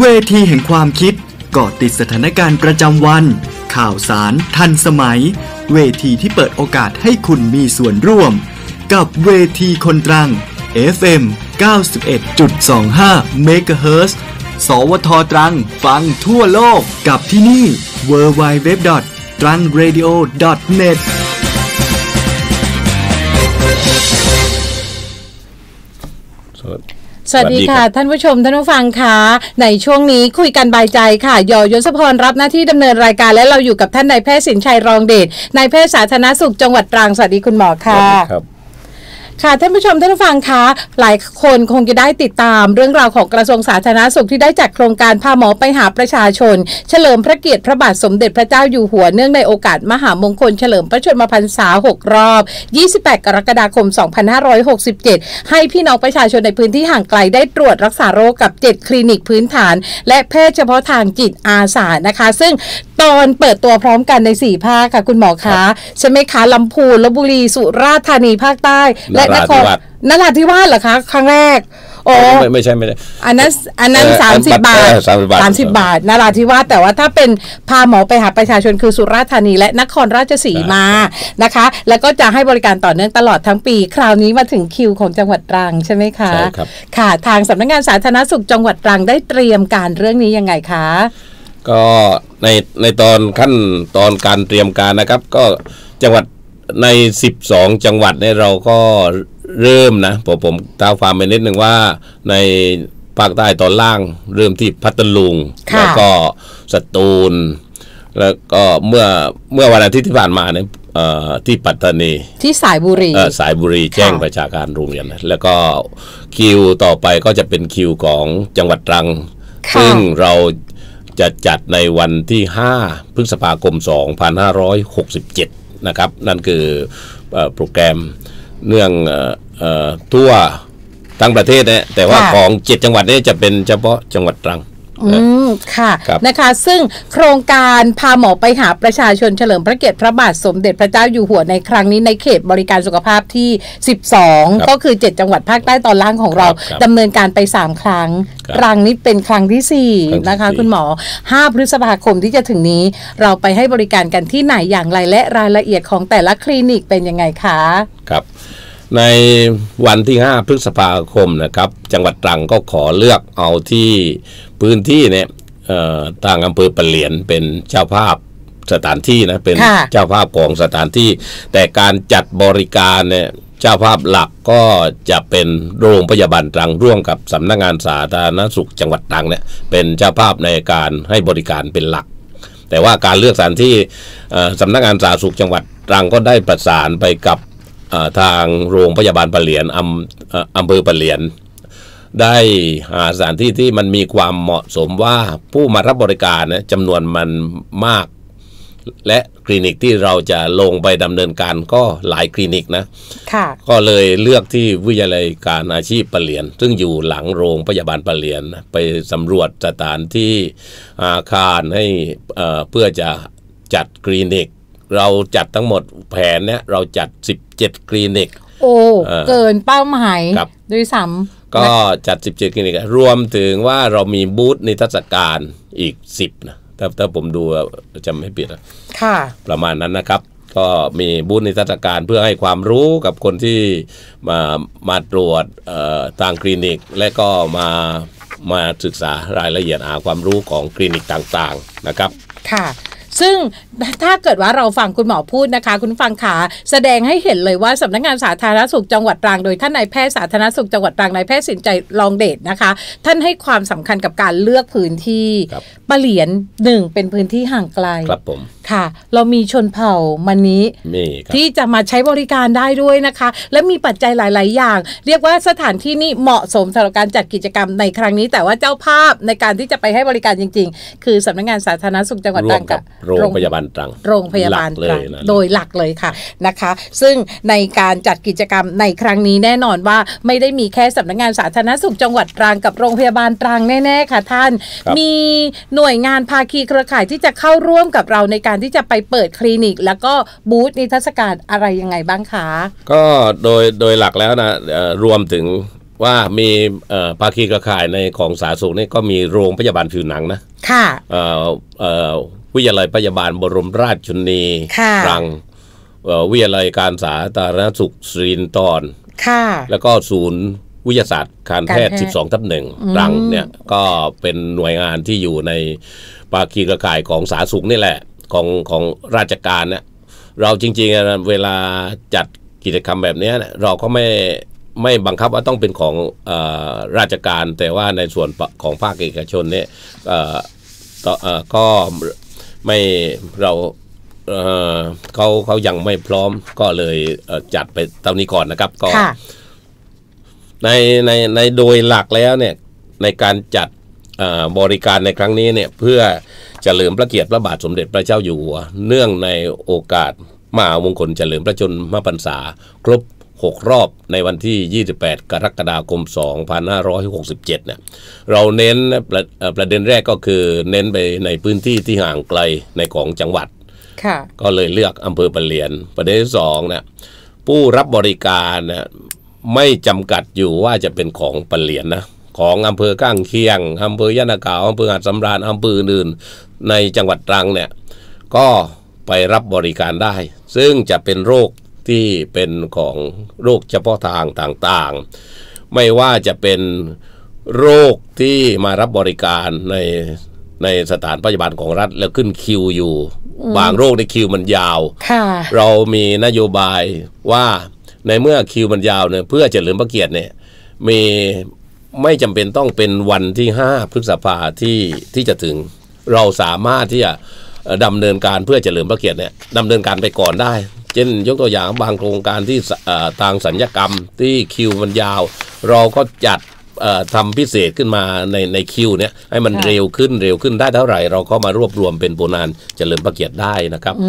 เวทีแห่งความคิดกาะติดสถานการณ์ประจำวัน ข่าวสารทันสมัย เวทีที่เปิดโอกาสให้คุณมีส่วนร่วม กับเวทีคนตรัง FM 91.25 MHz สวทตรังฟังทั่วโลกกับที่นี่ www.trangradio.net สวัสสวัสดีค่ะ ท่านผู้ชม ท่านผู้ฟังคะในช่วงนี้คุยกันบายใจค่ะยอยศพรรับหน้าที่ดำเนินรายการและเราอยู่กับท่านนายแพทย์สินชัยรองเดชนายแพทย์สาธารณสุขจังหวัดตรังสวัสดีคุณหมอค่ะครับค่ะ ท่านผู้ชม ท่านผู้ฟังคะหลายคนคงจะได้ติดตามเรื่องราวของกระทรวงสาธารณสุขที่ได้จัดโครงการพาหมอไปหาประชาชน เฉลิมพระเกียรติพระบาทสมเด็จพระเจ้าอยู่หัวเนื่องในโอกาสมหามงคลเฉลิมพระชนมพรรษา6รอบ 28 กรกฎาคม 2567 ให้พี่น้องประชาชนในพื้นที่ห่างไกลได้ตรวจรักษาโรคกับ 7 คลินิกพื้นฐาน และแพทย์เฉพาะทางจิตอาสานะคะ ซึ่งตอนเปิดตัวพร้อมกันใน 4ภาคค่ะคุณหมอคะใช่ไหมคะลำพูนลบบุรีสุราษฎร์ธานีภาคใต้และนาสนราธิวาสเหรอคะ ครั้งแรกโอ้ไม่ไม่ใช่ไม่ใช่อันนั้นอันนั้นสามสิบบาทสามสิบบาทสามสิบบาท นราธิวาสแต่ว่าถ้าเป็นพาหมอไปหาประชาชนคือสุราษฎร์ธานีและนครราชสีมานะคะ แล้วก็จะให้บริการต่อเนื่องตลอดทั้งปีคราวนี้มาถึงคิวของจังหวัดตรังใช่ไหมคะใช่ครับ ค่ะทางสำนักงานสาธารณสุขจังหวัดตรังได้เตรียมการเรื่องนี้ยังไงคะ ก็ในในตอนขั้นตอนการเตรียมการนะครับก็จังหวัดใน 12 จังหวัดเนี่ยเราก็เริ่มนะ ผมผมตาความไปนิดหนึ่งว่าในภาคใต้ตอนล่าง เริ่มที่พัทลุงแล้วก็สตูลแล้วก็เมื่อเมื่อวันอาทิตย์ที่ผ่านมาเนี่ยที่ปัตตานีที่สายบุรีสายบุรีแจ้งประชาการโรงเรียน แล้วก็คิวต่อไปก็จะเป็นคิวของจังหวัดตรัง ซึ่งเราจะจัดในวันที่ 5พฤษภาคม2567นะครับนั่นคือโปรแกรมเนื่องทั่วทั้งประเทศนะแต่ว่าของเจ็ดจังหวัดนี้จะเป็นเฉพาะจังหวัดตรังอืมค่ะ นะคะ ซึ่งโครงการพาหมอไปหาประชาชนเฉลิมพระเกียรติพระบาทสมเด็จพระเจ้าอยู่หัวในครั้งนี้ในเขตบริการสุขภาพที่ 12 ก็คือ 7 จังหวัดภาคใต้ตอนล่างของเราดำเนินการไป 3 ครั้ง ครั้งนี้เป็นครั้งที่ 4 นะคะ คุณหมอ 5 พฤษภาคมที่จะถึงนี้เราไปให้บริการกันที่ไหนอย่างไรและรายละเอียดของแต่ละคลินิกเป็นยังไงคะ ครับในวันที่ 5พฤษภาคมนะครับ จังหวัดตรังก็ขอเลือกเอาที่พื้นที่เนี่ยต่างอำเภอปะเหลียนเป็นเจ้าภาพสถานที่นะเป็นเจ้าภาพของสถานที่ แต่การจัดบริการเนี่ยเจ้าภาพหลักก็จะเป็นโรงพยาบาลตรัง ร่วมกับสำนักงงานสาธารณสุข จังหวัดตรังเนี่ยเป็นเจ้าภาพในการให้บริการเป็นหลัก แต่ว่าการเลือกสถานที่สำนักงงานสาธารณสุขจังหวัดตรังก็ได้ประสานไปกับทางโรงพยาบาลปะเหลียนอำาเภอปะเหลียน ได้หาสถานที่ที่มันมีความเหมาะสมว่าผู้มารับบริการนะจำนวนมันมากและคลินิกที่เราจะลงไปดำเนินการก็หลายคลินิกนะค่ะก็เลยเลือกที่วิทยาลัยการอาชีพปะเหลียนซึ่งอยู่หลังโรงพยาบาลปะเหลียน ไปสำรวจสถานที่อาคารให้เพื่อจะจัดคลินิกเราจัดทั้งหมดแผนเนี่ยเราจัด 17คลินิก โอ้เกินเป้าหมายด้วยซ้ำก็จัด 17คลินิก รวมถึงว่าเรามีบูธในทศการอีก 10นะถ้าถ้าผมดูจำไม่ผิดนะค่ะประมาณนั้นนะครับ ก็มีบูธนทศการเพื่อให้ความรู้กับคนที่มามาตรวจทางคลินิก และก็มามาศึกษารายละเอียดหาความรู้ของคลินิกต่างๆนะครับค่ะซึ่งถ้าเกิดว่าเราฟังคุณหมอพูดนะคะ คุณฟังขาแสดงให้เห็นเลยว่าสำนักงานสาธารณสุขจังหวัดตรังโดย ท่านนายแพทย์สาธารณสุขจังหวัดตรังนายแพทย์สินใจลองเดชนะคะ ท่านให้ความสำคัญกับการเลือกพื้นที่ปะเหลียนหนึ่งเป็นพื้นที่ห่างไกลครับผมค่ะเรามีชนเผ่ามันนี้ที่จะมาใช้บริการได้ด้วยนะคะ และมีปัจจัยหลาย ๆ อย่าง เรียกว่าสถานที่นี้เหมาะสมสำหรับการจัดกิจกรรมในครั้งนี้ แต่ว่าเจ้าภาพในการที่จะไปให้บริการจริง ๆ คือสำนักงานสาธารณสุขจังหวัดตรังกับโรงพยาบาลตรัง โรงพยาบาลตรังโดยหลักเลยค่ะนะคะ ซึ่งในการจัดกิจกรรมในครั้งนี้แน่นอนว่าไม่ได้มีแค่สำนักงานสาธารณสุขจังหวัดตรังกับโรงพยาบาลตรังแน่ ๆ ค่ะ ท่าน มีหน่วยงานภาคีเครือข่ายที่จะเข้าร่วมกับเราในการที่จะไปเปิดคลินิกแล้วก็บูธนิทรรศการอะไรยังไงบ้างคะ ก็โดยโดยหลักแล้วนะรวมถึงว่ามีภาคีกระข่ายในของสาธารณสุขนี่ก็มีโรงพยาบาลผิวหนังนะ ค่ะวิทยาลัยพยาบาลบรมราชชนีะรังวิทยาลัยการสาธารณสุขสรินทร์แล้วก็ศูนย์วิทยาศาสตร์ การแพทย์12ทับหนึ่งรังเนี่ยก็เป็นหน่วยงานที่อยู่ในปากีกระข่ายของสาสุขนี่แหละของของราชการเนะเราจริงๆ เวลาจัดกิจกรรมแบบนี้เราก็ไม่ไม่บังคับว่าต้องเป็นของอราชการ แต่ว่าในส่วนของภาคเอกชนเนี่ยก็ไม่เราเขาเขายังไม่พร้อมก็เลยจัดไปตอนนี้ก่อนนะครับก็ในในในโดยหลักแล้วเนี่ยในการจัดบริการในครั้งนี้เนี่ยเพื่อเฉลิมพระเกียรติพระบาทสมเด็จพระเจ้าอยู่หัวเนื่องในโอกาสมหาวงคลเฉลิมพระชนมพรรษา ครบ 6 รอบในวันที่ 28 กรกฎาคม 2567เนี่ยเราเน้นประประเด็นแรกก็คือเน้นไปในพื้นที่ที่ห่างไกลในของจังหวัด ก็เลยเลือกอำเภอปะเหลียน ประเด็นที่สองเนี่ยผู้รับบริการนยไม่จำกัดอยู่ว่าจะเป็นของปะเหลียนนะของอำเภอก้างเคียงอำเภอยะนาขาวอำเภอหาดสำราญอำเภออื่น ในจังหวัดตรังเนี่ย ก็ไปรับบริการได้ ซึ่งจะเป็นโรคที่เป็นของโรคเฉพาะทางต่างๆ ไม่ว่าจะเป็นโรคที่มารับบริการในในสถานพยาบาลของรัฐ แล้วขึ้นคิวอยู่ บางโรคในคิวมันยาว เรามีนโยบายว่าในเมื่อคิวมันยาวเนี่ยเพื่อเฉลิมพระเกียรติเนี่ยมีไม่จำเป็นต้องเป็นวันที่ 5พฤษภาที่ที่จะถึง เราสามารถที่จะดำเนินการเพื่อเฉลิมพระเกียรติเนี่ยดำเนินการไปก่อนได้ เช่น ยกตัวอย่างบางโครงการที่ทางสัญญกรรมที่คิวมันยาว เราก็จัดทำพิเศษขึ้นมาในในคิวเนี่ยให้มันเร็วขึ้นเร็วขึ้นได้เท่าไหร่เราก็มารวบรวมเป็นโบนานเจริญประเกียรติได้นะครับอื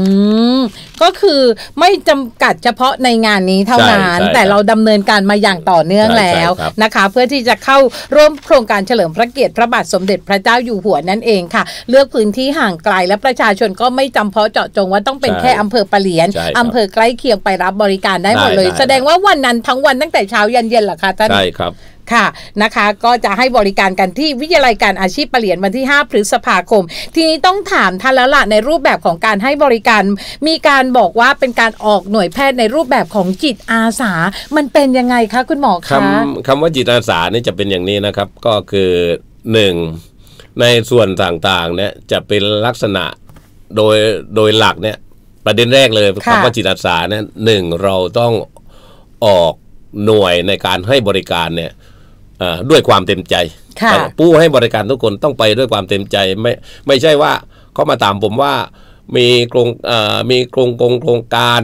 มก็คือไม่จำกัดเฉพาะในงานนี้เท่านั้นแต่เราดำเนินการมาอย่างต่อเนื่องแล้วนะคะ เพื่อที่จะเข้าร่วมโครงการเฉลิมพระเกียรติพระบาทสมเด็จพระเจ้าอยู่หัวนั่นเองค่ะ เลือกพื้นที่ห่างไกลและประชาชนก็ไม่จำเพาะเจาะจง ว่าต้องเป็นแค่อำเภอปะเหลียนอำเภอใกล้เคียงไปรับบริการได้หมดเลย แสดงว่าวันนั้นทั้งวันตั้งแต่เช้ายันเย็นหรอคะท่านใช่ครับค่ะนะคะก็จะให้บริการกันที่วิทยาลัยการอาชีพปเปลี่ยนวันที่5พฤษภาคม ทีนี้ต้องถามท่านแล้วละในรูปแบบของการให้บริการ มีการบอกว่าเป็นการออกหน่วยแพทย์ในรูปแบบของจิตอาสา มันเป็นยังไงคะคุณหมอคะคำคำว่าจิตอาสานี่จะเป็นอย่างนี้นะครับ ก็คือหนึ่งในส่วนต่างๆเนี่ยจะเป็นลักษณะโดยโดยหลักเนี่ยประเด็นแรกเลยคำว่าจิตอาสาเนี่ยหนึ่งเราต้องออกหน่วยในการให้บริการเนี่ยด้วยความเต็มใจผู้ให้บริการทุกคนต้องไปด้วยความเต็มใจไม่ไม่ใช่ว่าเขามาตามผมว่ามีโครงมีโครงโครงโครงการ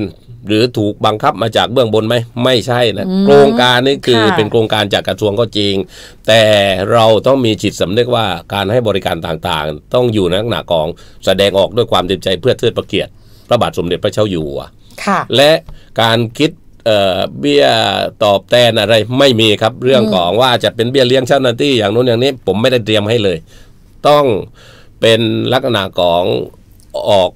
หรือถูกบังคับมาจากเบื้องบนไหมไม่ใช่นะโครงการนี่คือเป็นโครงการจากกระทรวงก็จริง แต่เราต้องมีจิตสำนึกว่าการให้บริการต่างๆ ต้องอยู่ในลักษณะของแสดงออกด้วยความเต็มใจเพื่อเทิดพระเกียรติพระบาทสมเด็จพระเจ้าอยู่หัวและการคิดเบี้ยตอบแทนอะไรไม่มีครับเรื่องของว่าจะเป็นเบี้ยเลี้ยงเั้าหน้าที่อย่างนู้นอย่างนี้ผมไม่ได้เตรียมให้เลย ต้องเป็นลักษณะของออก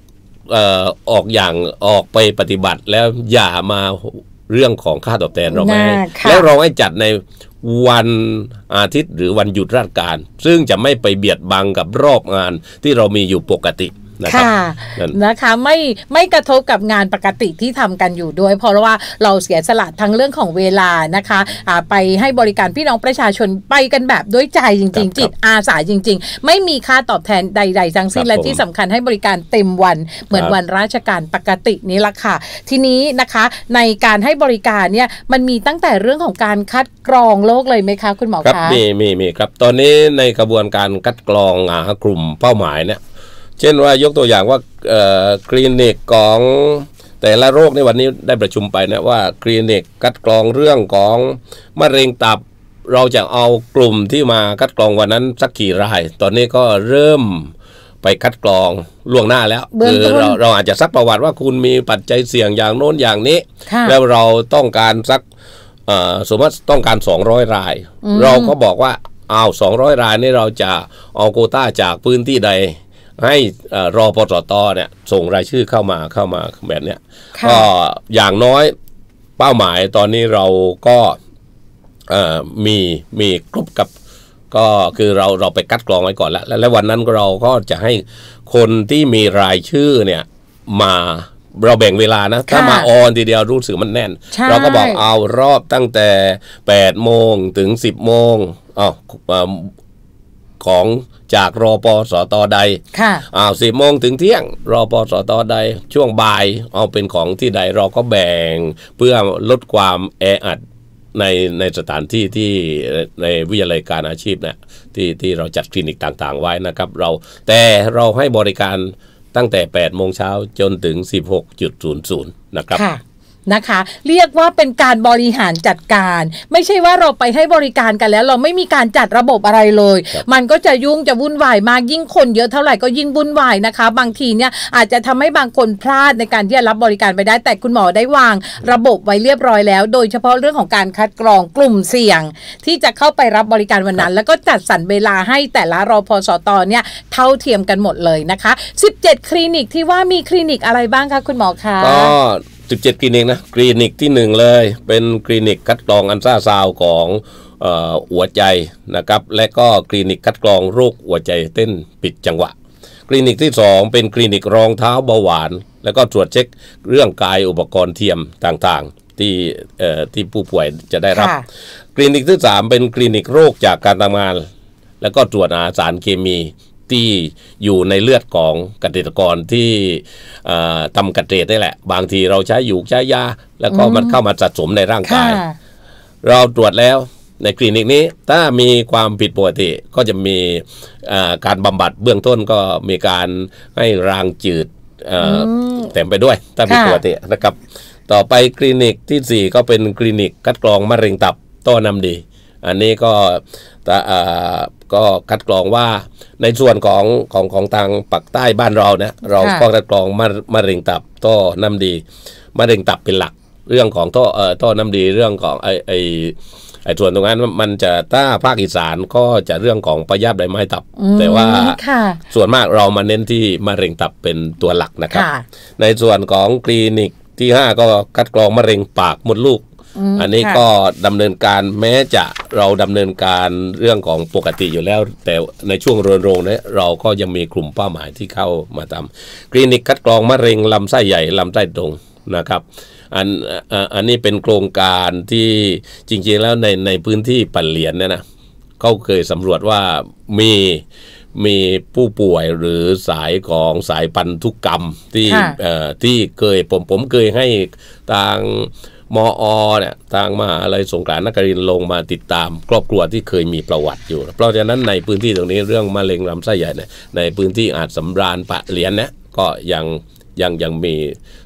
ออกอย่างออกไปปฏิบัติแล้วอย่ามาเรื่องของค่าตอบแทนเราไม่ให้แล้วเราให้จัดในวันอาทิตย์หรือวันหยุดราชการ ซึ่งจะไม่ไปเบียดบังกับรอบงานที่เรามีอยู่ปกตินะครับนะคะไม่ไม่กระทบกับงานปกติที่ทำกันอยู่ด้วย เพราะว่าเราเสียสละทั้งเรื่องของเวลานะคะะไปให้บริการพี่น้องประชาชนไปกันแบบด้วยใจจริง ๆ จิตอาสาจริง ๆ ไม่มีค่าตอบแทนใดๆทั้งสิ้น และที่สำคัญให้บริการเต็มวันเหมือนวันราชการปกตินี้ละค่ะ ทีนี้นะคะในการให้บริการเนี่ยมันมีตั้งแต่เรื่องของการคัดกรองโรคเลยไหมคะคุณหมอครมีมีมีครับ ตอนนี้ในกระบวนการคัดกรองกลุ่มเป้าหมายเนี่ยเช่นว่ายกตัวอย่างว่าคลินิกของแต่ละโรคในวันนี้ได้ประชุมไปนะว่าคลินิกคัดกรองเรื่องของมะเร็งตับเราจะเอากลุ่มที่มาคัดกรองวันนั้นสักกี่รายตอนนี้ก็เริ่มไปคัดกรองล่วงหน้าแล้วคือเราเราอาจจะซักประวัติว่าคุณมีปัจจัยเสี่ยงอย่างโน้นอย่างนี้ แล้วเราต้องการสักสมมติต้องการ 200 ราย เราก็บอกว่าเอา 200 รายนี้เราจะเอาโกต้าจากพื้นที่ใดให้รอปตตเนี่ยส่งรายชื่อเข้ามาเข้ามาแบบเนี้ยก็อย่างน้อยเป้าหมายตอนนี้เราก็มีมีกรุ๊ปกับก็คือเราเราไปคัดกรองไว้ก่อนแล้ว และวันนั้นเราก็จะให้คนที่มีรายชื่อเนี่ยมาเราแบ่งเวลานะ ถ้ามาออนทีเดียวรู้สึกมันแน่น เราก็บอกเอารอบตั้งแต่8โมงถึง 10โมงอ๋อของจากรอปอสอตอใดค่ะอ้าวสิบโมงถึงเที่ยงรอปอสอตอใดช่วงบ่ายเอาเป็นของที่ใดเราก็แบ่งเพื่อลดความแออัดในในสถานที่ที่ในวิทยาลัยการอาชีพเนะี่ยที่ที่เราจัดคลินิกต่างๆไว้นะครับ เราแต่เราให้บริการตั้งแต่ 8 โมงเช้าจนถึง 16.00นะครับนะคะ เรียกว่าเป็นการบริหารจัดการ ไม่ใช่ว่าเราไปให้บริการกันแล้ว เราไม่มีการจัดระบบอะไรเลย มันก็จะยุ่งจะวุ่นวายมากยิ่งคนเยอะเท่าไหร่ก็ยิ่งวุ่นวายนะคะ บางทีเนี่ยอาจจะทำให้บางคนพลาดในการที่จะรับบริการไปได้ แต่คุณหมอได้วางระบบไว้เรียบร้อยแล้ว โดยเฉพาะเรื่องของการคัดกรองกลุ่มเสี่ยง ที่จะเข้าไปรับบริการวันนั้น แล้วก็จัดสรรเวลาให้แต่ละรอพอสตอเนี่ยเท่าเทียมกันหมดเลยนะคะ 17 คลินิกที่ว่ามีคลินิกอะไรบ้างคะคุณหมอคะก17คลินิกนะคลินิกที่1เลยเป็นคลินิกคัดกรองอันซ่าซาวของหัวใจนะครับและก็คลินิกคัดกรองโรคหัวใจเต้นปิดจังหวะ คลินิกที่ 2 เป็นคลินิกรองเท้าเบาหวาน แล้วก็ตรวจเช็คเรื่องกายอุปกรณ์เทียมต่างๆที่ที่ผู้ป่วยจะได้รับคลินิกที่ 3 เป็นคลินิกโรคจากการทำงานแล้วก็ตรวจหาสารเคมีที่อยู่ในเลือดของเกษตรกรที่ทำเกษตรนี่แหละบางทีเราใช้อยู่ใช้ยาแล้วก็มันเข้ามาสะสมในร่างกายเราตรวจแล้วในคลินิกนี้ถ้ามีความผิดปกติก็จะมีการบำบัดเบื้องต้นก็มีการให้รางจืดเต็มไปด้วยถ้าผิดปกตินะครับ ต่อไปคลินิกที่4ก็เป็นคลินิกคัดกรองมะเร็งตับ ต้อนำดี อันนี้ก็แต่ก็คัดกรองว่าในส่วนของของของทางปักใต้บ้านเราเนี่ยเราก็คัดกรองมะมะเร็งตับต้อน้ำดีมะเร็งตับเป็นหลัก เรื่องของท่อเอ่อท่อน้ำดีเรื่องของไอไอไอ้ส่วนตรงนั้นมันจะถ้าภาคอีสานก็จะเรื่องของพยาบใบไม้ตับ แต่ว่า ส่วนมากเรามาเน้นที่มะเร็งตับเป็นตัวหลักนะครับ ในส่วนของคลินิกที่ 5 ก็คัดกรองมะเร็งปากมดลูกอันนี้ก็ดำเนินการแม้จะเราดำเนินการเรื่องของปกติอยู่แล้ว แต่ในช่วงรนโรงเนี้เราก็ยังมีกลุ่มเป้าหมายที่เข้ามาทำคลินิกคัดกรองมะเร็งลำไส้ใหญ่ลำไส้ตรงนะครับอันอันนี้เป็นโครงการที่จริงๆแล้วในในพื้นที่ปันเหลียนเนี่ยนะเขาเคยสำรวจว่ามีมีผู้ป่วยหรือสายของสายปันธุกกรรมที่ที่เคยผมผมเคยให้ทางมอเนี่ยทางมหาลัยสงการนครินลงมาติดตาม ครอบครัวที่เคยมีประวัติอยู่ เพราะฉะนั้นในพื้นที่ตรงนี้เรื่องมะเร็งลำไส้ใหญ่เนี่ยในพื้นที่อาจสำราญปะเหรียญเนี่ยก็ยังยังยังมี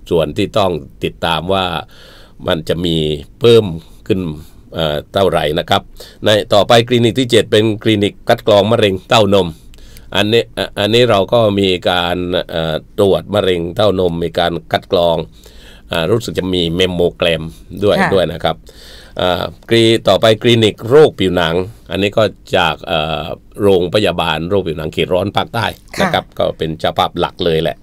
ส่วนที่ต้องติดตามว่ามันจะมีเพิ่มขึ้นเท่าไหร่นะครับ ในต่อไปคลินิกที่ 7 เป็น คลินิกคัดกรองมะเร็งเต้านมอันนี้อันนี้เราก็มีการตรวจมะเร็งเต้านมมีการคัดกรองรู้สึกจะมีเมมโมแกรมด้วยด้วยนะครับกรีต่อไปคลินิกโรคผิวหนัง อันนี้ก็จากโรงพยาบาลโรคผิวหนังเขตร้อนภาคใต้นะครับก็เป็นเจ้าภาพหลักเลยแหละ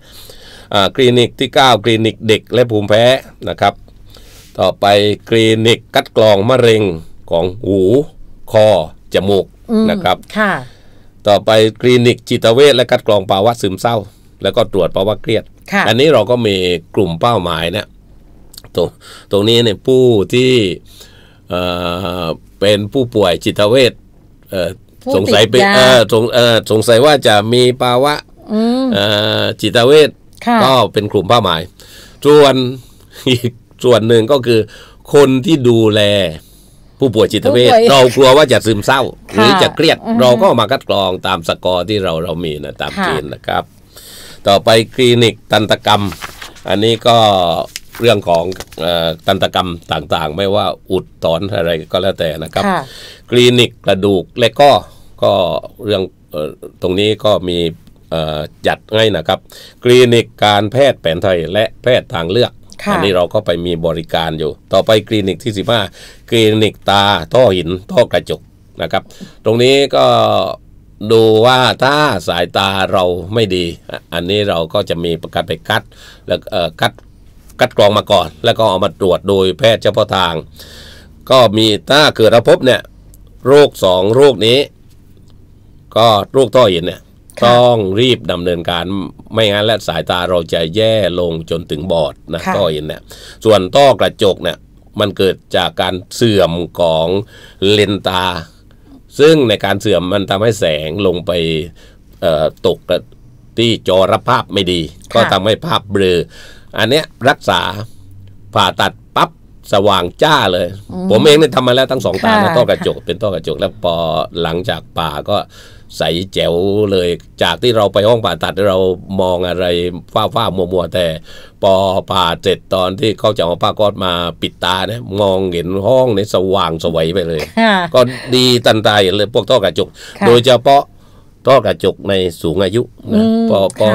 คลินิกที่9คลินิกเด็กและภูมิแพ้นะครับ ต่อไปคลินิกคัดกรองมะเร็งของหู คอจมูกนะครับค่ะต่อไปคลินิกจิตเวชและคัดกรองภาวะซึมเศร้า แล้วก็ตรวจภาวะเครียด อันนี้เราก็มีกลุ่มเป้าหมายเนะตรงตรงนี้เนี่ยผู้ที่เป็นผู้ป่วยจิตเวชสงสัยเป็นสงสงสัยว่าจะมีภาวะจิตเวชก็เป็นกลุ่มเป้าหมาย ส่วนอีกส่วนหนึ่งก็คือ คนที่ดูแลผู้ป่วยจิตเวชเรากลัวว่าจะซึมเศร้า หรือจะเครียด เราก็มาคัดกรองตามสกอร์ที่เราเรามีนะตามเกณฑ์นะครับ ต่อไปคลินิกตันตกรรม อันนี้ก็เรื่องของตันตกรรมต่างๆ ไม่ว่าอุดตอนอะไรก็แล้วแต่นะครับ คลินิกกระดูกและก็ก็เรื่องตรงนี้ก็มีจัดง่ายนะครับ คลินิกการแพทย์แผนไทยและแพทย์ทางเลือก อันนี้เราก็ไปมีบริการอยู่ ต่อไปคลินิกที่ 15 คลินิกตาท่อหินท่อกระจกนะครับ ตรงนี้ก็ดูว่าถ้าสายตาเราไม่ดี อันนี้เราก็จะมีประกานไปคัดแล้วคัดคัดกรองมาก่อน แล้วก็เอามาตรวจโดยแพทย์เฉพาะทาง ก็มีถ้าเกิดเราพบเนี่ยโรคสองโรคนี้ ก็โรคต้อหินเนี่ยต้องรีบดำเนินการไม่งั้นและสายตาเราจะแย่ลงจนถึงบอดนะต้อหินเนี่ยส่วนต้อกระจกเนี่ยมันเกิดจากการเสื่อมของเลนตา ซึ่งในการเสื่อมมันทำให้แสงลงไปตกที่จอรับภาพไม่ดี ก็ทำให้ภาพเบลออันเนี้ยรักษาผ่าตัดปั๊บสว่างจ้าเลย ผมเองเนี่ยทำมาแล้วทั้งสองตาต้อกระจกเป็นต้อกระจก แล้วพอหลังจากป่าก็ใสแจ๋วเลย จากที่เราไปห้องผ่าตัดเรามองอะไรฟ้าฟ้ามัวมัวแต่พอผ่าเสร็จตอนที่เขาจะเอาผ้าก๊อนมาปิดตาเนี่ยมองเห็นห้องในี่สว่างสวัยไปเลย ก็ดีตันตายเลย พวกต้อกระจกโดยเฉพาะต้อกระจกในสูงอายุนะพอพอ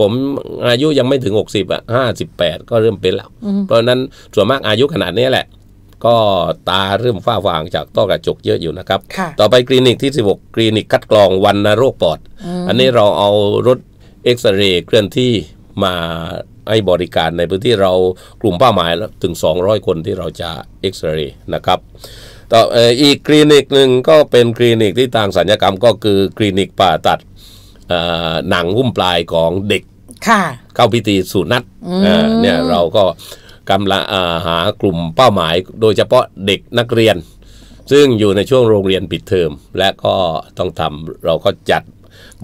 ผมอายุยังไม่ถึง 60 อ่ะห้าสิบแปดก็เริ่มเป็นแล้ว เพราะนั้นส่วนมากอายุขนาดนี้แหละ ก็ตาเริ่มฝ้าฟางจากต้อกระจกเยอะอยู่นะครับ ต่อไปคลินิกที่ 16คลินิกคัดกรองวันนโรคปอด อันนี้เราเอารถเอ็กซเรย์เคลื่อนที่มาให้บริการในพื้นที่เรากลุ่มเป้าหมายถึง 200 คนที่เราจะเอ็กซเรย์นะครับต่ออีกคลินิกหนึ่งก็เป็นคลินิกที่ทางสัญญกรรมก็คือคลินิกผ่าตัดหนังหุ้มปลายของเด็กเข้าพิธีสุนัตเนี่ยเราก็กำลังหากลุ่มเป้าหมาย โดยเฉพาะเด็กนักเรียน ซึ่งอยู่ในช่วงโรงเรียนปิดเทอมและก็ต้องทำเราก็จัด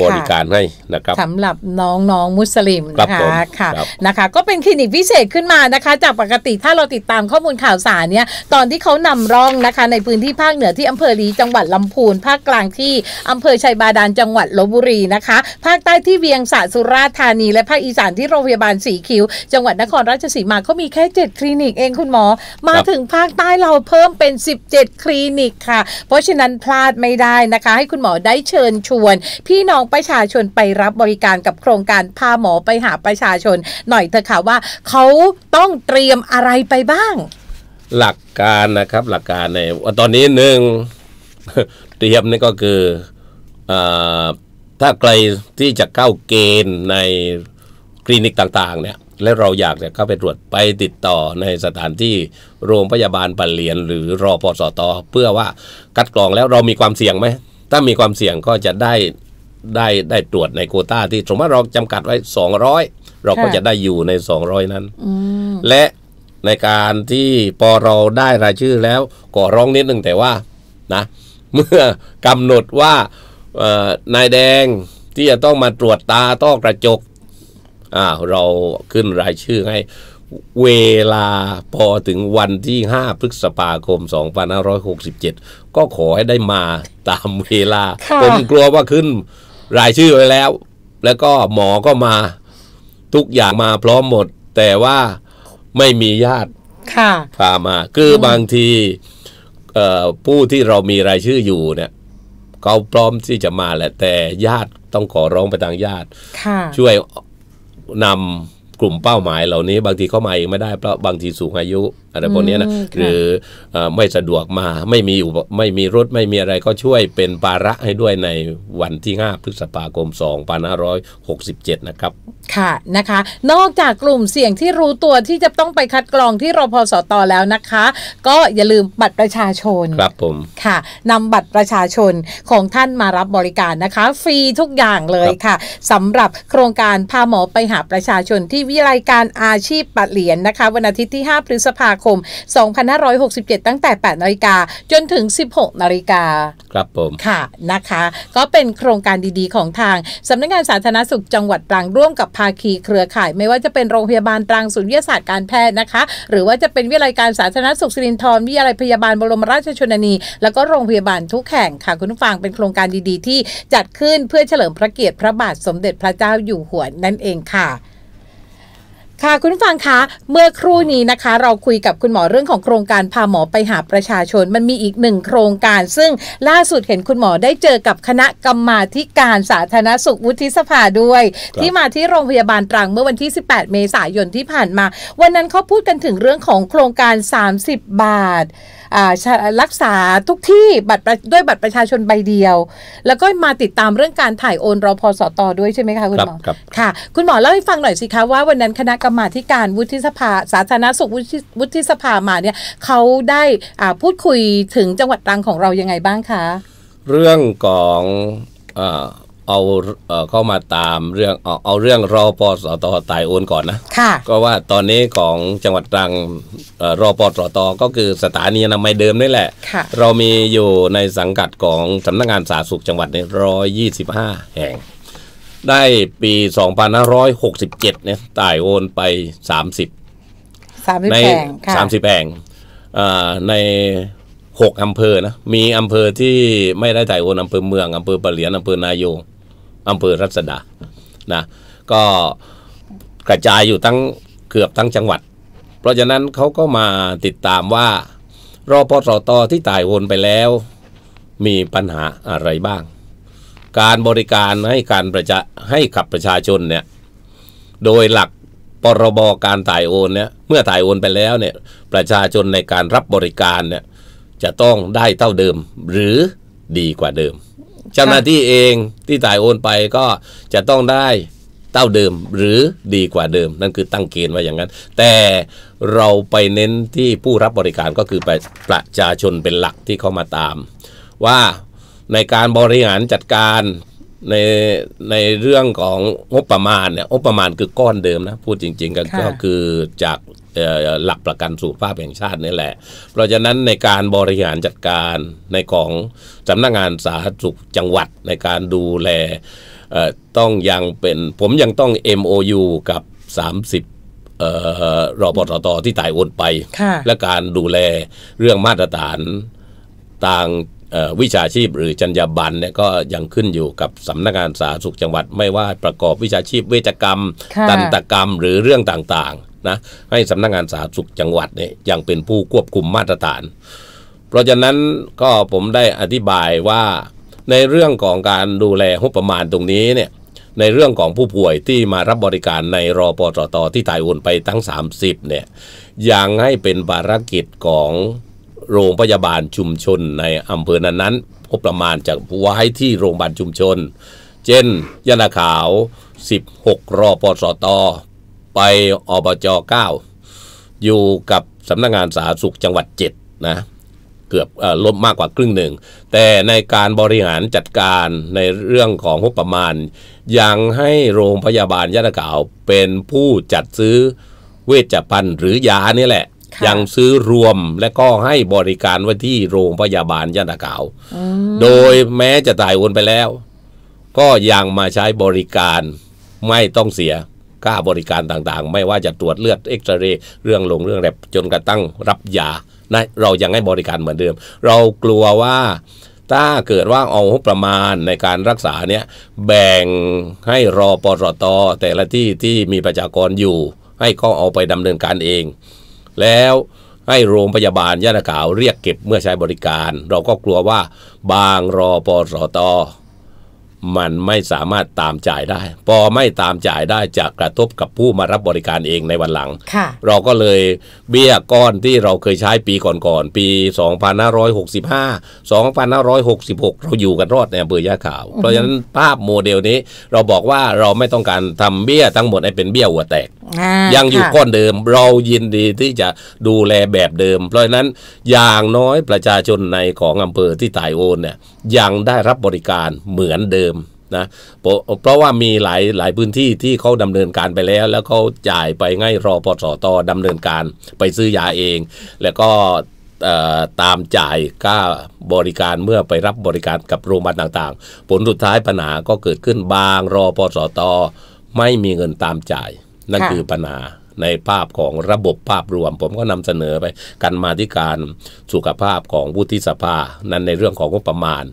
บริการให้นะครับสำหรับน้องน้องมุสลิมนะคะค่ะนะคะ ก็เป็นคลินิกพิเศษขึ้นมานะคะจากปกติถ้าเราติดตามข้อมูลข่าวสารเนี่ยตอนที่เขานำร่องนะคะในพื้นที่ภาคเหนือที่อำเภอลีจังหวัดลำพูนภาคกลางที่ อำเภอชัยบาดาลจังหวัดลบบุรีนะคะ ภาคใต้ที่เวียงสะสุราษฎร์ธานีและภาคอีสานที่โรงพยาบาลศรีคิ้วจังหวัดนครราชสีมาเขามีแค่7คลินิกเองคุณหมอ มาถึงภาคใต้เราเพิ่มเป็น 17 คลินิกค่ะ เพราะฉะนั้นพลาดไม่ได้นะคะ ให้คุณหมอได้เชิญชวนพี่น้ององประชาชนไปรับบริการกับโครงการพาหมอไปหาประชาชน หน่อยเถอะค่ะว่าเขาต้องเตรียมอะไรไปบ้าง หลักการนะครับหลักการในตอนนี้หนึ่งเตรียมนี่ก็คืออถ้าใครที่จะเข้าเกณฑ์ในคลินิกต่างๆเนี่ยและเราอยากจะเข้าไปตรวจไปติดต่อในสถานที่โรงพยาบาลปนเหลียน หรือรอพอสตอเพื่อว่าคัดกรองแล้วเรามีความเสี่ยงไหม ถ้ามีความเสี่ยงก็จะได้ได้ได้ตรวจในโคต้า ที่ สมมติเราจำกัดไว้ 200 เราก็จะได้อยู่ใน 200 นั้นและในการที่พอเราได้รายชื่อแล้วก็ร้อง นิดนึง แต่ว่านะ เมื่อกำหนดว่านายแดงที่จะต้องมาตรวจตาต้อกระจกเราขึ้นรายชื่อให้ เวลาพอถึงวันที่ 5พฤษภาคม 2567 ก็ขอให้ได้มาตามเวลาผมกลัวว่าขึ้นรายชื่อไว้แล้ว แล้วก็หมอก็มาทุกอย่างมาพร้อมหมด แต่ว่าไม่มีญาติพามา คือบางทีผู้ที่เรามีรายชื่ออยู่เนี่ยเขาพร้อมที่จะมาแหละแต่ญาติต้องขอร้องไปทางญาติช่วยนำกลุ่มเป้าหมายเหล่านี้ บางทีเข้ามาเองไม่ได้เพราะบางทีสูงอายุอะไรพวกนี้นะหรือไม่สะดวกมาไม่มีไม่มีรถไม่มีอะไรก็ช่วยเป็นปาระให้ด้วยในวันที่ 5 พฤษภาคม2567 นะครับ ค่ะนะคะนอกจากกลุ่มเสี่ยงที่รู้ตัวที่จะต้องไปคัดกรองที่รพสตแล้วนะคะ ก็อย่าลืมบัตรประชาชน ครับผม ค่ะนำบัตรประชาชนของท่านมารับบริการนะคะ ฟรีทุกอย่างเลยค่ะสำหรับโครงการพาหมอไปหาประชาชนที่วิัยการอาชีพปัดเหรียญนนะคะวันอาทิตย์ที่5พฤษภาคม2567 ตั้งแต่8นาฬิกาจนถึง 16นาฬิกาครับผมค่ะนะคะ ก็เป็นโครงการดีๆ ของทางสำนักงานสาธารณสุขจังหวัดตรังร่วมกับภาคี เครือข่าย ไม่ว่าจะเป็นโรงพยาบาลตรังศูนย์วิทยาศาสตร์การแพทย์นะคะ หรือว่าจะเป็นวิทยาลัยการสาธารณสุขสิรินทรวิทยาลัยพยาบาลบรมราชชนนี แล้วก็โรงพยาบาลทุกแห่งค่ะคุณผู้ฟังเป็นโครงการดีๆที่จัดขึ้นเพื่อเฉลิมพระเกียรติพระบาทสมเด็จพระเจ้าอยู่หัวนั่นเองค่ะค่ะคุณฟังคะเมื่อครู่นี้นะคะ เราคุยกับคุณหมอเรื่องของโครงการ พาหมอไปหาประชาชนมันมีอีกหนึ่งโครงการซึ่งล่าสุดเห็นคุณหมอได้เจอกับคณะกรรมาการสาธารณสุขวุฒิสภาด้วย ที่มาที่โรงพยาบาลตรังเมื่อวันที่ 18 เมษายนที่ผ่านมา วันนั้นเขาพูดกันถึงเรื่องของโครงการ 30 บาทรักษาทุกที่ บัตรด้วยบัตรประชาชนใบเดียว แล้วก็มาติดตามเรื่องการถ่ายโอนรอพอสตอด้วยใช่ไหมคะคุณหมอค่ะคุณหมอเล่าให้ฟังหน่อยสิคะว่าวันนั้นคณะกรรมาธิการวุฒิสภาสาธารณสุขวุฒิสภามาเนี่ยเขาได้อ่าพูดคุยถึงจังหวัดตรังของเรายังไงบ้างคะเรื่องของเอาเข้ามาตามเรื่องเอาเอาเรื่องรอปสตตายโอนก่อนนะค่ะก็ว่าตอนนี้ของจังหวัดตรังรอปสตก็คือสถานีนาม่เดิมนี่แหละ เรามีอยู่ในสังกัดของสำนักงานสาธารณสุขจังหวัดในร้อยยี่สิบห้าแห่งได้ปี 2567เนี่ยต่ายโอนไป 30ในสามสิบแผงในหกอำเภอนะมีอำเภอที่ไม่ได้ถ่ายโอนอำเภอเมืองอำเภอปะเหลียนอำเภอนายงอำเภอรัศดานะก็กระจายอยู่ทั้งเกือบทั้งจังหวัด เพราะฉะนั้นเขาก็มาติดตามว่า รอพอสตอที่ตายโอนไปแล้ว มีปัญหาอะไรบ้างการบริการให้การประชาให้กับประชาชนเนี่ย โดยหลัก ปรบการถ่ายโอนเนี่ย เมื่อถ่ายโอนไปแล้วเนี่ย ประชาชนในการรับบริการเนี่ย จะต้องได้เท่าเดิมหรือดีกว่าเดิมเจ้าหน้าที่เองที่ถ่ายโอนไปก็จะต้องได้เท่าเดิมหรือดีกว่าเดิม นั่นคือตั้งเกณฑ์ไว้อย่างนั้น แต่เราไปเน้นที่ผู้รับบริการก็คือประประชาชนเป็นหลักที่เขามาตามว่าในการบริหารจัดการในในเรื่องของงบประมาณเนี่ยงบประมาณคือก้อนเดิมนะพูดจริง ๆกันก็คือจากหลักประกันสุขภาพแห่งชาตินี่แหละ เพราะฉะนั้นในการบริหารจัดการในของ สำนักงงานสาธารณสุขจังหวัดในการดูแลต้องยังเป็นผมยังต้อง MOU กับ30รอปตตที่ถ่ายโอนไปและการดูแลเรื่องมาตรฐานต่างวิชาชีพหรือจรรยาบรรณเนี่ยก็ยังขึ้นอยู่กับสำนักงานสาธารณสุขจังหวัด ไม่ว่าประกอบวิชาชีพเวชกรรมตันตกรรมหรือเรื่องต่างๆนะให้สำนักงานสาธารณสุขจังหวัดเนี่ยยังเป็นผู้ควบคุมมาตรฐาน เพราะฉะนั้นก็ผมได้อธิบายว่าในเรื่องของการดูแลหุบประมาณตรงนี้เนี่ยในเรื่องของผู้ป่วยที่มารับบริการในรอปตตที่ถ่ายวนไปทั้ง 30เนี่ยยังให้เป็นภารกิจของโรงพยาบาลชุมชนในอำเภอนั้นๆพบประมาณจากผู้ว่าให้ที่โรงพยาบาลชุมชนเช่นยะนาขาว 16รอปสตไปอบจ9 อยู่กับสำนักงงานสาธารณสุขจังหวัด7นะเกือบลดมากกว่าครึ่งหนึ่ง แต่ในการบริหารจัดการในเรื่องของงบประมาณ ยังให้โรงพยาบาลยะนาขาวเป็นผู้จัดซื้อเวชภัณฑ์หรือยานี่แหละยังซื้อรวมและก็ให้บริการไว้ที่โรงพยาบาลยะนากาโดยแม้จะตายวนไปแล้ว ก็ยังมาใช้บริการไม่ต้องเสียค่าบริการต่างๆ ไม่ว่าจะตรวจเลือดเอ็กซเรย์เรื่องลงเรื่องแบบจนกระทั่งรับยานะเรายังให้บริการเหมือนเดิม เรากลัวว่าถ้าเกิดว่าเอาประมาณในการรักษาเนี่ยแบ่งให้รอปรตแต่ละที่ที่มีประชากรอยู่ ให้ก็เอาไปดำเนินการเองแล้วให้โรงพยาบาลยะนากาวเรียกเก็บเมื่อใช้บริการ เราก็กลัวว่าบางรอปอสอตอมันไม่สามารถตามจ่ายได้พอไม่ตามจ่ายได้จะกระทบกับผู้มารับบริการเองในวันหลัง เราก็เลยเบี้ยก้อนที่เราเคยใช้ปีก่อนๆ ปี2565 2566 เราอยู่กันรอดในเบือยาข่าวเพราะฉะนั้นภาพโมเดลนี้เราบอกว่าเราไม่ต้องการทำเบี้ยทั้งหมดให้เป็นเบี้ยหัวแตก ยังอยู่ก้อนเดิม เรายินดีที่จะดูแลแบบเดิม เพราะฉะนั้นอย่างน้อยประชาชนในของอำเภอที่ตายโอนเนี่ยยังได้รับบริการเหมือนเดิมนะเพราะว่ามีหลายหลายพื้นที่ที่เขาดำเนินการไปแล้ว แล้วเขาจ่ายไปง่ายรอปสตดำเนินการไปซื้อยาเอง แล้วก็ตามจ่ายก้าบริการเมื่อไปรับบริการกับโรงพยาบาลต่างๆ ผลสุดท้ายปัญหาก็เกิดขึ้นบางรอปสตไม่มีเงินตามจ่ายนั่นคือปัญหาในภาพของระบบภาพรวมผมก็นำเสนอไปกันมาธิการสุขภาพของวุฒิสภานั้นในเรื่องของงบประมาณ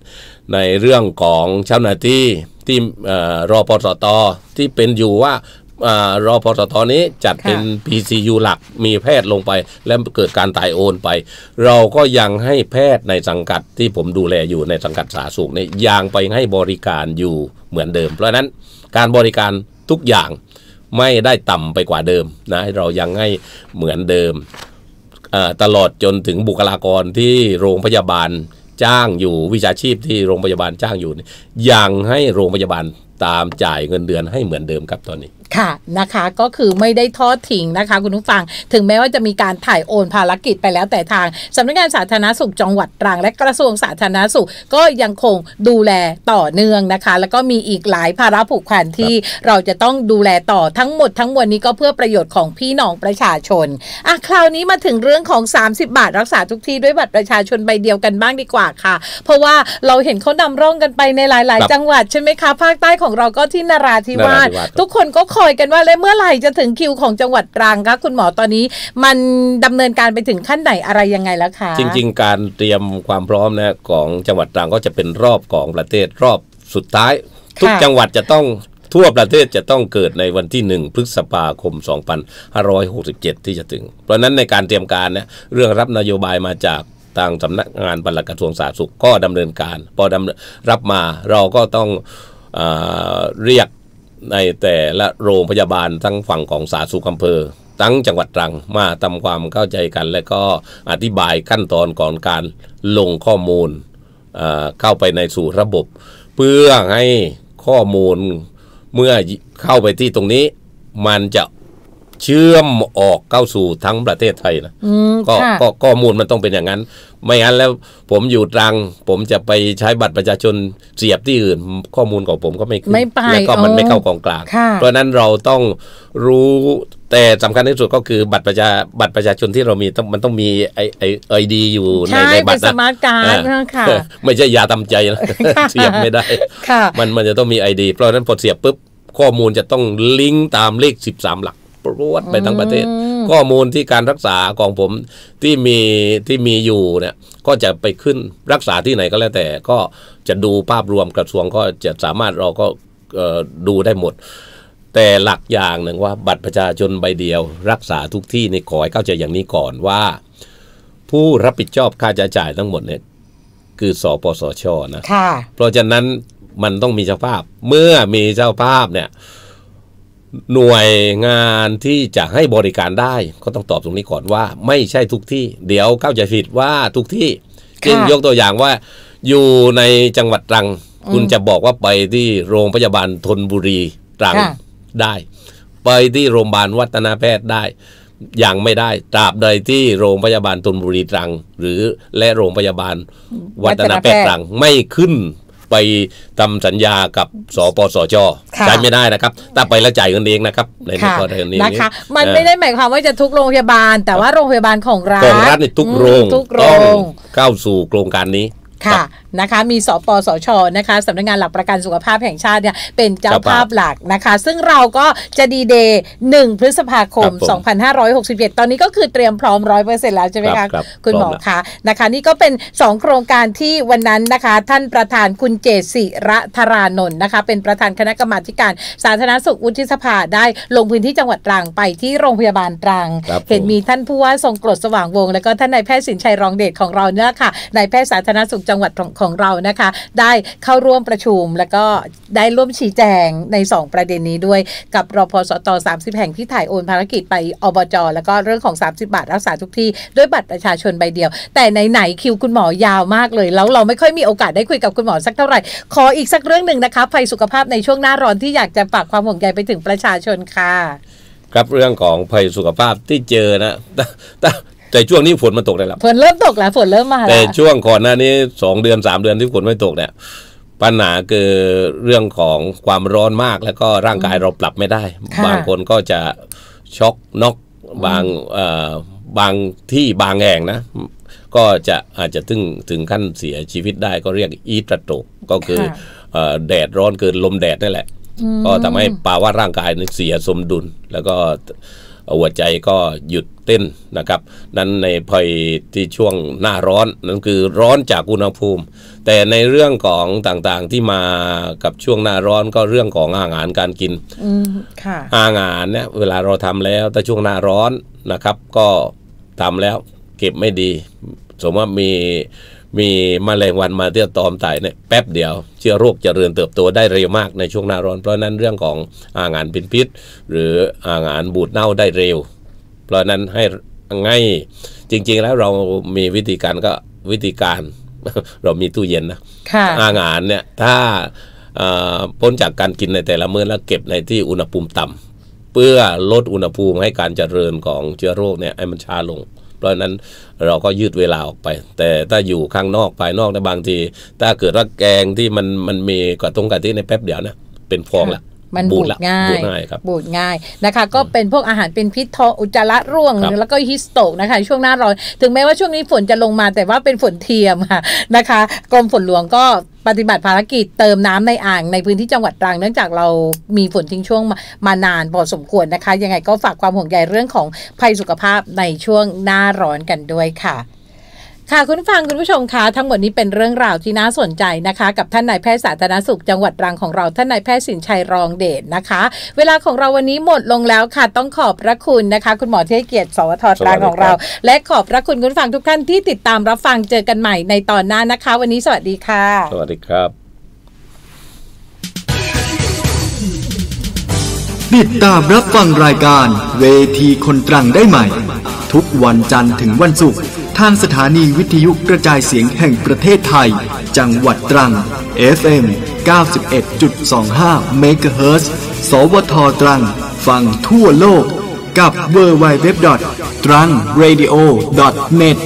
ในเรื่องของเจ้าหน้าที่ที่รอปตอที่เป็นอยู่ว่ารอพอตตอนนี้จัดเป็น PCU หลักมีแพทย์ลงไปและเกิดการตายโอนไป เราก็ยังให้แพทย์ในสังกัดที่ผมดูแลอยู่ในสังกัดสาสุขนี่ยยังไปให้บริการอยู่เหมือนเดิม เพราะนั้นการบริการทุกอย่างไม่ได้ต่ำไปกว่าเดิมนะเรายังให้เหมือนเดิม ตลอดจนถึงบุคลากรที่โรงพยาบาลจ้างอยู่วิชาชีพที่โรงพยาบาลจ้างอยู่ ยังให้โรงพยาบาลตามจ่ายเงินเดือนให้เหมือนเดิมครับตอนนี้ค่ะนะคะ ก็คือไม่ได้ทอดทิ้งนะคะ คุณผู้ฟังถึงแม้ว่าจะมีการถ่ายโอนภารกิจไปแล้วแต่ทางสำนักงานสาธารณสุขจังหวัดตรัง และกระทรวงสาธารณสุข ก็ยังคงดูแลต่อเนื่องนะคะ แล้วก็มีอีกหลายภาระผูกพันที่เราจะต้องดูแลต่อทั้งหมดทั้งมวลนี้ก็เพื่อประโยชน์ของพี่น้องประชาชนอ่ะคราวนี้มาถึงเรื่องของ 30 บาท รักษาทุกที่ด้วยบัตรประชาชนใบเดียวกันบ้างดีกว่าค่ะ เพราะว่าเราเห็นเขานำร่องกันไปในหลายๆจังหวัดใช่ไหมคะภาคใต้ของของเราก็ที่นราธิวาสทุกคนก็คอยกันว่าแล้วเมื่อไหร่จะถึงคิวของจังหวัดตรังคะคุณหมอตอนนี้มันดำเนินการไปถึงขั้นไหนอะไรยังไงแล้วคะ จริง ๆ การเตรียมความพร้อมนะของจังหวัดตรังก็จะเป็นรอบของประเทศรอบสุดท้าย ทุกจังหวัดจะต้องทั่วประเทศจะต้องเกิดในวันที่ 1พฤษภาคม 2567 ที่จะถึง เพราะนั้นในการเตรียมการเนะเรื่องรับนโยบายมาจากทางสำนักงานปลัดกระทรวงสาธารณสุขก็ดำเนินการ พอดรับมาเราก็ต้องเรียกในแต่ละโรงพยาบาลทั้งฝั่งของสาสุขอำเภอ ทั้งจังหวัดตรังมาทำความเข้าใจกันและก็อธิบายขั้นตอนก่อนการลงข้อมูลเข้าไปในสู่ระบบ เพื่อให้ข้อมูลเมื่อเข้าไปที่ตรงนี้มันจะเชื่อมออกเข้าสู่ทั้งประเทศไทยนะก็ก็ข้อมูลมันต้องเป็นอย่างนั้น ไม่งั้นแล้วผมอยู่ตรังผมจะไปใช้บัตรประชาชนเสียบที่อื่น ข้อมูลของผมก็ไม่ขึ้นแล้วก็มันไม่เข้ากองกลางเพราะนั้นเราต้องรู้แต่สำคัญที่สุดก็คือบัตรประชาบัตรประชาชนที่เรามีต้องมันต้องมีไอไอไอดีอยู่ในในบัตรนะสมาร์ทการ์ดคะไม่ใช่ยาตำใจนะเสียบไม่ได้มันมันจะต้องมีไอดีเพราะนั้นพอเสียบปุ๊บข้อมูลจะต้องลิงก์ตามเลข 13 หลักรวัดไปทั้งประเทศ ข้อมูลที่การรักษาของผมที่มีที่มีอยู่เนี่ย ก็จะไปขึ้นรักษาที่ไหนก็แล้วแต่ก็จะดูภาพรวมกระทรวง ก็จะสามารถเราก็ดูได้หมด แต่หลักอย่างหนึ่งว่าบัตรประชาชนใบเดียว รักษาทุกที่ในขอให้เข้าใจอย่างนี้ก่อนว่า ผู้รับผิดชอบค่าใช้จ่ายทั้งหมดเนี่ยคือ สปสชนะเพราะฉะนั้นมันต้องมีเจ้าภาพเมื่อมีเจ้าภาพเนี่ยหน่วยงานที่จะให้บริการได้ก็ต้องตอบตรงนี้ก่อนว่าไม่ใช่ทุกที่เดี๋ยวเข้าใจผิดว่าทุกที่เช่นยกตัวอย่างว่าอยู่ในจังหวัดตรัง คุณจะบอกว่าไปที่โรงพยาบาลทนบุรีตรังได้ ไปที่โรงพยาบาลวัฒนาแพทย์ได้อย่างไม่ได้ ตราบใดที่โรงพยาบาลทนบุรีตรัง หรือและโรงพยาบาลวัฒนาแพทย์ตรังไม่ขึ้นไปทำสัญญากับสปสชใช้ไม่ได้นะครับแต่ไปแล้วจ่ายกันเองนะครับในกรณีนี้นะคะ มันไม่ได้หมายความว่าจะทุกโรงพยาบาล แต่ว่าโรงพยาบาลของรัฐ ของรัฐในทุกโรง ต้องเข้าสู่โครงการนี้ค่ะนะคะมีสปสชนะคะสำนักงานหลักประกันสุขภาพแห่งชาติเนี่ยเป็นเจ้าภาพหลักนะคะ ซึ่งเราก็จะดีเดย์หนึ่งพฤษภาคม2567ตอนนี้ก็คือเตรียมพร้อมร้อยเปอร์เซ็นต์แล้วใช่ไหมคะคุณหมอคะนะคะ นี่ก็เป็น 2 โครงการที่วันนั้นนะคะ ท่านประธานคุณเจศิระธารานนท์นะคะ เป็นประธานคณะกรรมาการสาธารณสุขวุฒิสภาได้ลงพื้นที่จังหวัดตรังไปที่โรงพยาบาลตรัง เห็นมีท่านผู้ว่าทรงกรดสว่างวง แล้วก็ท่านนายแพทย์สินชัยรองเดชของเราเนี่ยค่ะนายแพทย์สาธารณสุขจังหวัดของของเรานะคะได้เข้าร่วมประชุมแล้วก็ได้ร่วมชี้แจงใน 2 ประเด็นนี้ด้วยกับรพสต30 แห่งที่ถ่ายโอนภารกิจไปอบจแล้วก็เรื่องของ 30 บาทรักษาทุกที่ด้วยบัตรประชาชนใบเดียว แต่นไหนคิวคุณหมอยาวมากเลยแล้วเราไม่ค่อยมีโอกาสได้คุยกับคุณหมอสักเท่าไหร่ ขออีกสักเรื่องหนึ่งนะคะภัยสุขภาพในช่วงหน้าร้อนที่อยากจะฝากความห่วงใยไปถึงประชาชนค่ะครับเรื่องของภัยสุขภาพที่เจอนะตแต่ช่วงนี้ฝนมันตกแล้วล่ะฝนเริ่มตกแล้วฝนเริ่มมาแล้วแต่ช่วงก่อนหน้านี้สองเดือนสามเดือนที่ฝนไม่ตกเนี่ย ปัญหาคือเรื่องของความร้อนมากแล้วก็ร่างกายเราปรับไม่ได้ บางคนก็จะช็อกนอกบางบางที่บางแห่งนะ ก็จะอาจจะถึงถึงขั้นเสียชีวิตได้ก็เรียกอีตระตกก็คือแดดร้อนเกินลมแดดนั่นแหละ ก็ทำให้ภาวะร่างกายเสียสมดุลแล้วก็หัวใจก็หยุดเต้นนะครับ นั้นในภัยที่ช่วงหน้าร้อนนั่นคือร้อนจากอุณหภูมิ แต่ในเรื่องของต่างๆที่มากับช่วงหน้าร้อนก็เรื่องของอาหารการกินอาหารเนี่ยเวลาเราทำแล้ว แต่ช่วงหน้าร้อนนะครับ ก็ทำแล้วเก็บไม่ดี สมมติว่ามีมีมแมลงวันมาเตี้ยตอมไตเนี่ยแป๊บเดียวเชื้อโรคจเจริญเติบโตได้เร็วมากในช่วงหน้าร้อน เพราะนั้นเรื่องของอาหารเป็นพิษ หรืออาหารบูดเน่าได้เร็ว เพราะนั้นให้ง่ายจริง ๆแล้วเรามีวิธีการก็วิธีการเรามีตู้เย็นนะอาหารเนี่ยถ้าพ้นจากการกินในแต่ละมื้อแล้วเก็บในที่อุณหภูมิต่ำ เพื่อลดอุณหภูมิให้การเจริญของเชื้อโรคเนี่ยให้มันช้าลง เพราะนั้นเราก็ยืดเวลาออกไป แต่ถ้าอยู่ข้างนอก ภายนอกนะบางที ถ้าเกิดว่าแกงที่มันมันมีกระทงกะท่ในแป๊บเดียวนะ เป็นฟองละมันบูดง่ายบูดง่ายครับบูดง่ายนะคะ ก็เป็นพวกอาหารเป็นพิษทออุจจาระร่วง แล้วก็ฮิสโตกนะคะ ช่วงหน้าร้อน ถึงแม้ว่าช่วงนี้ฝนจะลงมา แต่ว่าเป็นฝนเทียมค่ะนะคะ กรมฝนหลวงก็ปฏิบัติภารกิจเติมน้ำในอ่างในพื้นที่จังหวัดตรังเนื่องจากเรามีฝนทิ้งช่วงมามานานพอสมควรนะคะ ยังไงก็ฝากความห่วงใยเรื่องของภัยสุขภาพในช่วงหน้าร้อนกันด้วยค่ะค่ะคุณฟังคุณผู้ชมคะทั้งหมดนี้เป็นเรื่องราวที่น่าสนใจนะคะกับท่านนายแพทย์สาธารณสุข จังหวัดรังของเราท่านนายแพทย์สินชัยรองเดชนะคะ เวลาของเราวันนี้หมดลงแล้วค่ะ ต้องขอบพระคุณนะคะ คุณหมอเทเกียรติสวทรังของเรา และขอบพระคุณคุณฟังทุกท่านที่ติดตามรับฟังเจอกันใหม่ในตอนหน้านะคะ วันนี้สวัสดีค่ะ สวัสดีครับ ติดตามรับฟังรายการ เวทีคนตรังได้ใหม่ ทุกวันจันทร์ถึงวันศุกร์ทางสถานีวิทยุกระจายเสียงแห่งประเทศไทย จังหวัดตรัง FM 91.25 MHz สวทตรังฟังทั่วโลก กับ w w w t r a n g r a d i o n e t